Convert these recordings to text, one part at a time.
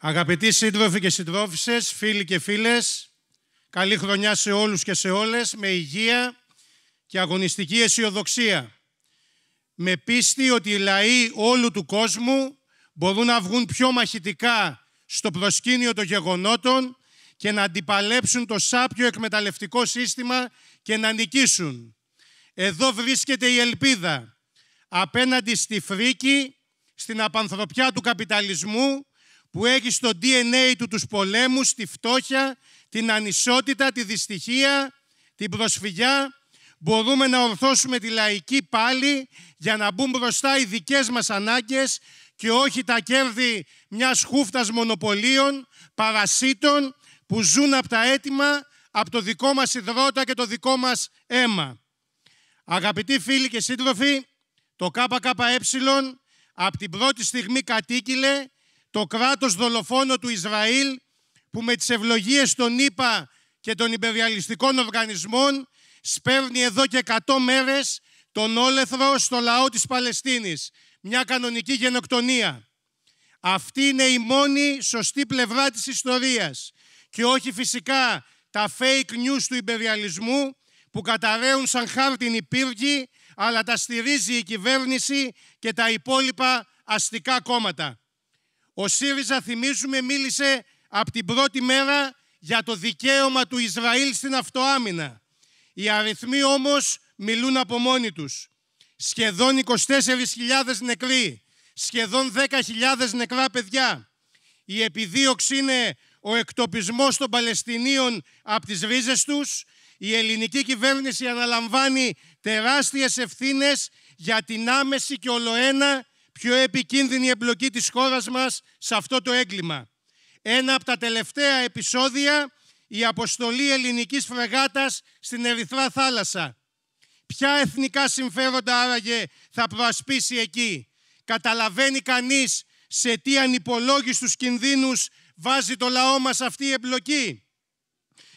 Αγαπητοί σύντροφοι και συντρόφισσες, φίλοι και φίλες, καλή χρονιά σε όλους και σε όλες, με υγεία και αγωνιστική αισιοδοξία. Με πίστη ότι οι λαοί όλου του κόσμου μπορούν να βγουν πιο μαχητικά στο προσκήνιο των γεγονότων και να αντιπαλέψουν το σάπιο εκμεταλλευτικό σύστημα και να νικήσουν. Εδώ βρίσκεται η ελπίδα απέναντι στη φρίκη, στην απανθρωπιά του καπιταλισμού που έχει στο DNA του τους πολέμους, τη φτώχεια, την ανισότητα, τη δυστυχία, την προσφυγιά, μπορούμε να ορθώσουμε τη λαϊκή πάλι για να μπουν μπροστά οι δικές μας ανάγκες και όχι τα κέρδη μιας χούφτας μονοπωλίων, παρασίτων που ζουν από τα έτοιμα, από το δικό μας υδρότα και το δικό μας αίμα. Αγαπητοί φίλοι και σύντροφοι, το ΚΚΕ από την πρώτη στιγμή κατήκυλε το κράτος δολοφόνο του Ισραήλ που με τις ευλογίες των ΗΠΑ και των υπεριαλιστικών οργανισμών σπέρνει εδώ και 100 μέρες τον όλεθρο στο λαό της Παλαιστίνης. Μια κανονική γενοκτονία. Αυτή είναι η μόνη σωστή πλευρά της ιστορίας και όχι φυσικά τα fake news του υπεριαλισμού που καταραίουν σαν χάρτινη πύργη αλλά τα στηρίζει η κυβέρνηση και τα υπόλοιπα αστικά κόμματα. Ο ΣΥΡΙΖΑ, θυμίζουμε, μίλησε από την πρώτη μέρα για το δικαίωμα του Ισραήλ στην αυτοάμυνα. Οι αριθμοί όμως μιλούν από μόνοι τους. Σχεδόν 24.000 νεκροί, σχεδόν 10.000 νεκρά παιδιά. Η επιδίωξη είναι ο εκτοπισμός των Παλαιστινίων από τις ρίζες τους. Η ελληνική κυβέρνηση αναλαμβάνει τεράστιες ευθύνες για την άμεση και ολοένα πιο επικίνδυνη εμπλοκή της χώρας μας σε αυτό το έγκλημα. Ένα από τα τελευταία επεισόδια, η αποστολή ελληνικής φρεγάτας στην Ερυθρά θάλασσα. Ποια εθνικά συμφέροντα άραγε θα προασπίσει εκεί. Καταλαβαίνει κανείς σε τι ανυπολόγιστους κινδύνους βάζει το λαό μας αυτή η εμπλοκή.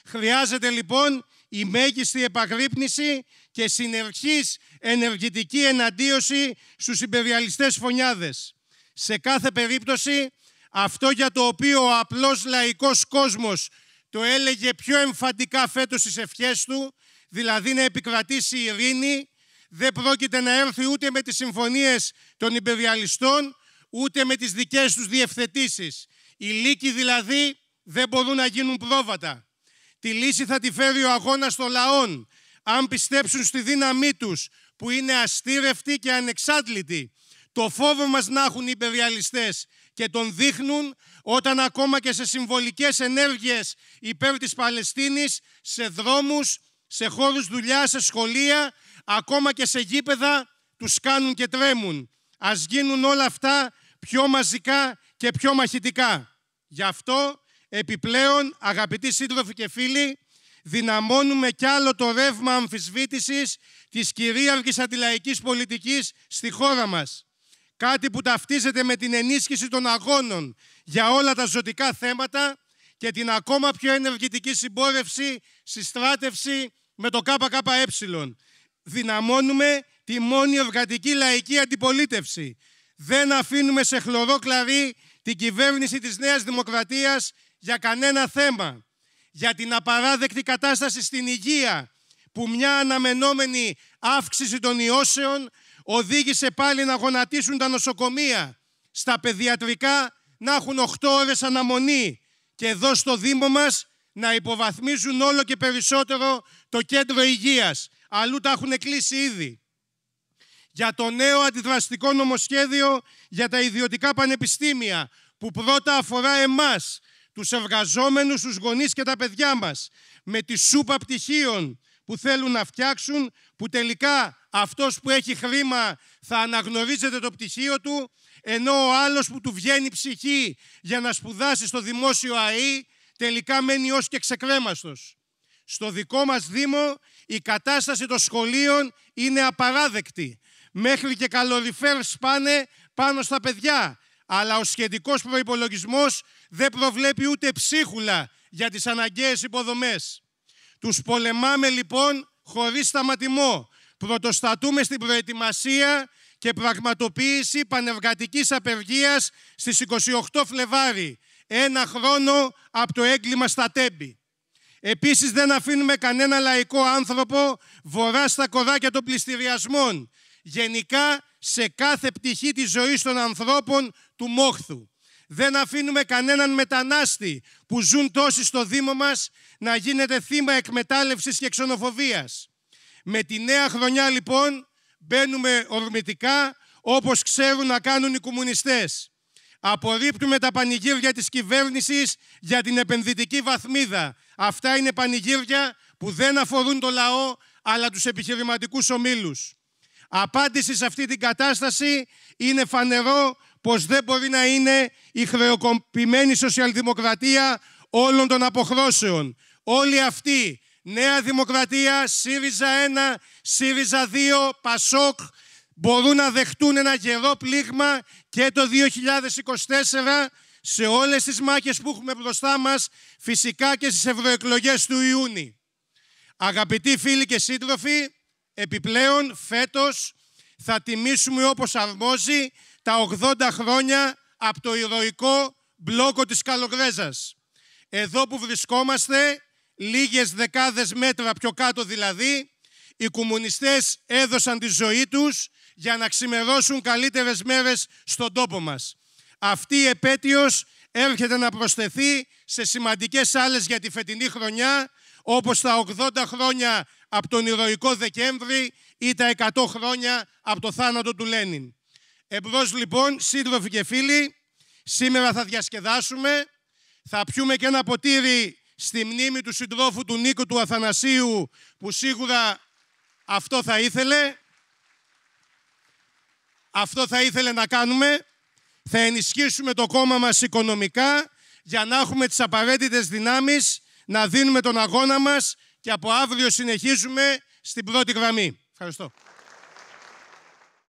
Χρειάζεται λοιπόν η μέγιστη επαγρύπνηση και συνεχής ενεργητική εναντίωση στους υπεριαλιστές φωνιάδες. Σε κάθε περίπτωση, αυτό για το οποίο ο απλός λαϊκός κόσμος το έλεγε πιο εμφαντικά φέτος στις ευχές του, δηλαδή να επικρατήσει η ειρήνη, δεν πρόκειται να έρθει ούτε με τις συμφωνίες των υπεριαλιστών, ούτε με τις δικές τους διευθετήσεις. Οι λύκοι δηλαδή δεν μπορούν να γίνουν πρόβατα. Τη λύση θα τη φέρει ο αγώνας των λαών, αν πιστέψουν στη δύναμή τους που είναι αστήρευτη και ανεξάντλητη, το φόβο μας να έχουν οι υπεριαλιστές και τον δείχνουν όταν ακόμα και σε συμβολικές ενέργειες υπέρ της Παλαιστίνης, σε δρόμους, σε χώρους δουλειά, σε σχολεία, ακόμα και σε γήπεδα, τους κάνουν και τρέμουν. Ας γίνουν όλα αυτά πιο μαζικά και πιο μαχητικά. Γι' αυτό, επιπλέον, αγαπητοί σύντροφοι και φίλοι, δυναμώνουμε κι άλλο το ρεύμα αμφισβήτησης της κυρίαρχης αντιλαϊκής πολιτικής στη χώρα μας. Κάτι που ταυτίζεται με την ενίσχυση των αγώνων για όλα τα ζωτικά θέματα και την ακόμα πιο ενεργητική συμπόρευση, συστράτευση με το ΚΚΕ. Δυναμώνουμε τη μόνη εργατική λαϊκή αντιπολίτευση. Δεν αφήνουμε σε χλωρό κλαρί την κυβέρνηση της Νέας Δημοκρατίας για κανένα θέμα για την απαράδεκτη κατάσταση στην υγεία που μια αναμενόμενη αύξηση των ιώσεων οδήγησε πάλι να γονατίσουν τα νοσοκομεία, στα παιδιατρικά να έχουν 8 ώρες αναμονή και εδώ στο Δήμο μας να υποβαθμίζουν όλο και περισσότερο το κέντρο υγείας. Αλλού τα έχουν κλείσει ήδη. Για το νέο αντιδραστικό νομοσχέδιο για τα ιδιωτικά πανεπιστήμια που πρώτα αφορά εμάς τους εργαζόμενους, τους γονείς και τα παιδιά μας, με τη σούπα πτυχίων που θέλουν να φτιάξουν, που τελικά αυτός που έχει χρήμα θα αναγνωρίζεται το πτυχίο του, ενώ ο άλλος που του βγαίνει ψυχή για να σπουδάσει στο δημόσιο ΑΕΗ, τελικά μένει ως και ξεκρέμαστος. Στο δικό μας Δήμο η κατάσταση των σχολείων είναι απαράδεκτη. Μέχρι και καλοριφέρ σπάνε πάνω στα παιδιά αλλά ο σχετικός προϋπολογισμός δεν προβλέπει ούτε ψίχουλα για τις αναγκαίες υποδομές. Τους πολεμάμε λοιπόν χωρίς σταματημό. Πρωτοστατούμε στην προετοιμασία και πραγματοποίηση πανεργατικής απεργίας στις 28 Φλεβάρι, ένα χρόνο από το έγκλημα στα τέμπη. Επίσης δεν αφήνουμε κανένα λαϊκό άνθρωπο βορρά στα κοράκια των πληστηριασμών. Γενικά σε κάθε πτυχή της ζωής των ανθρώπων του Μόχθου. Δεν αφήνουμε κανέναν μετανάστη που ζουν τόσοι στο Δήμο μας να γίνεται θύμα εκμετάλλευσης και ξενοφοβίας. Με τη νέα χρονιά λοιπόν μπαίνουμε ορμητικά όπως ξέρουν να κάνουν οι κομμουνιστές. Απορρίπτουμε τα πανηγύρια της κυβέρνησης για την επενδυτική βαθμίδα. Αυτά είναι πανηγύρια που δεν αφορούν το λαό αλλά τους επιχειρηματικούς ομίλους. Απάντηση σε αυτή την κατάσταση είναι φανερό πως δεν μπορεί να είναι η χρεοκοπημένη σοσιαλδημοκρατία όλων των αποχρώσεων. Όλοι αυτοί, Νέα Δημοκρατία, ΣΥΡΙΖΑ 1, ΣΥΡΙΖΑ 2, ΠΑΣΟΚ, μπορούν να δεχτούν ένα γερό πλήγμα και το 2024 σε όλες τις μάχες που έχουμε μπροστά μας, φυσικά και στις ευρωεκλογές του Ιούνιου. Αγαπητοί φίλοι και σύντροφοι, Επιπλέον, φέτος θα τιμήσουμε όπως αρμόζει τα 80 χρόνια από το ηρωικό μπλόκο της Καλογρέζας. Εδώ που βρισκόμαστε, λίγες δεκάδες μέτρα πιο κάτω δηλαδή, οι κομμουνιστές έδωσαν τη ζωή τους για να ξημερώσουν καλύτερες μέρες στον τόπο μας. Αυτή η επέτειος έρχεται να προσθεθεί σε σημαντικές άλλες για τη φετινή χρονιά όπως τα 80 χρόνια από τον ηρωικό Δεκέμβρη ή τα 100 χρόνια από το θάνατο του Λένιν. Εμπρός λοιπόν, σύντροφοι και φίλοι, σήμερα θα διασκεδάσουμε, θα πιούμε και ένα ποτήρι στη μνήμη του συντρόφου του Νίκου του Αθανασίου, που σίγουρα αυτό θα ήθελε. Αυτό θα ήθελε να κάνουμε. Θα ενισχύσουμε το κόμμα μας οικονομικά για να έχουμε τις απαραίτητες δυνάμεις να δίνουμε τον αγώνα μας και από αύριο συνεχίζουμε στην πρώτη γραμμή. Ευχαριστώ.